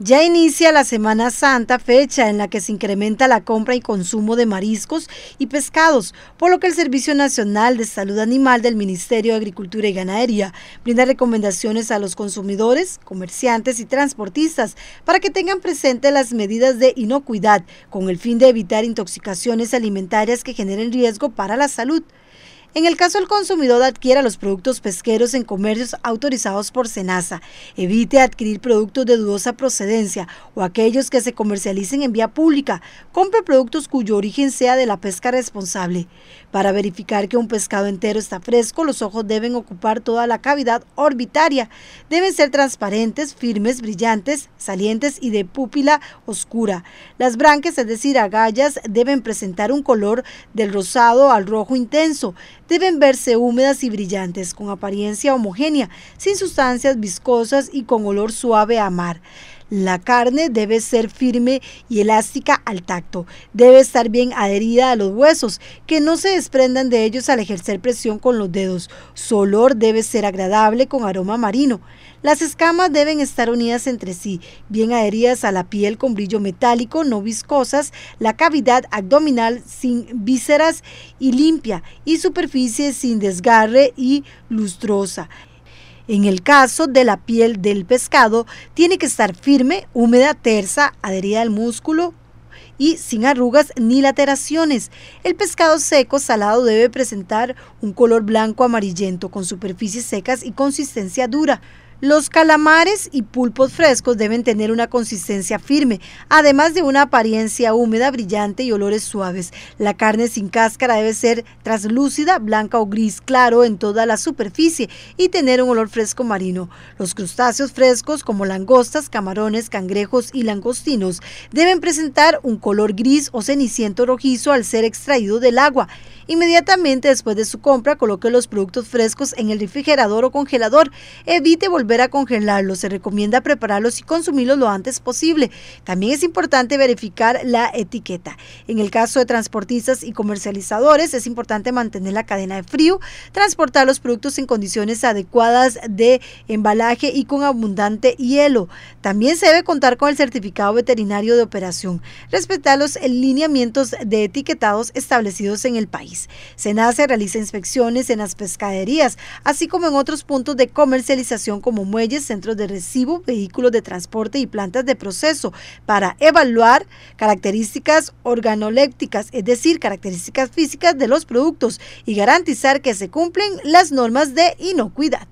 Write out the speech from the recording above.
Ya inicia la Semana Santa, fecha en la que se incrementa la compra y consumo de mariscos y pescados, por lo que el Servicio Nacional de Salud Animal del Ministerio de Agricultura y Ganadería brinda recomendaciones a los consumidores, comerciantes y transportistas para que tengan presente las medidas de inocuidad con el fin de evitar intoxicaciones alimentarias que generen riesgo para la salud. En el caso el consumidor adquiera los productos pesqueros en comercios autorizados por SENASA, evite adquirir productos de dudosa procedencia o aquellos que se comercialicen en vía pública, compre productos cuyo origen sea de la pesca responsable. Para verificar que un pescado entero está fresco, los ojos deben ocupar toda la cavidad orbitaria, deben ser transparentes, firmes, brillantes, salientes y de pupila oscura. Las branquias, es decir, agallas, deben presentar un color del rosado al rojo intenso, deben verse húmedas y brillantes, con apariencia homogénea, sin sustancias viscosas y con olor suave a mar. La carne debe ser firme y elástica al tacto. Debe estar bien adherida a los huesos, que no se desprendan de ellos al ejercer presión con los dedos. Su olor debe ser agradable con aroma marino. Las escamas deben estar unidas entre sí, bien adheridas a la piel con brillo metálico, no viscosas, la cavidad abdominal sin vísceras y limpia, y superficie sin desgarre y lustrosa. En el caso de la piel del pescado, tiene que estar firme, húmeda, tersa, adherida al músculo y sin arrugas ni lateraciones. El pescado seco salado debe presentar un color blanco amarillento con superficies secas y consistencia dura. Los calamares y pulpos frescos deben tener una consistencia firme, además de una apariencia húmeda, brillante y olores suaves. La carne sin cáscara debe ser translúcida, blanca o gris claro en toda la superficie y tener un olor fresco marino. Los crustáceos frescos como langostas, camarones, cangrejos y langostinos deben presentar un color gris o ceniciento rojizo al ser extraído del agua. Inmediatamente después de su compra, coloque los productos frescos en el refrigerador o congelador. Evite volver volver a congelarlos. Se recomienda prepararlos y consumirlos lo antes posible. También es importante verificar la etiqueta. En el caso de transportistas y comercializadores, es importante mantener la cadena de frío, transportar los productos en condiciones adecuadas de embalaje y con abundante hielo. También se debe contar con el certificado veterinario de operación, respetar los lineamientos de etiquetados establecidos en el país. senace realiza inspecciones en las pescaderías, así como en otros puntos de comercialización como muelles, centros de recibo, vehículos de transporte y plantas de proceso para evaluar características organolépticas, es decir, características físicas de los productos y garantizar que se cumplen las normas de inocuidad.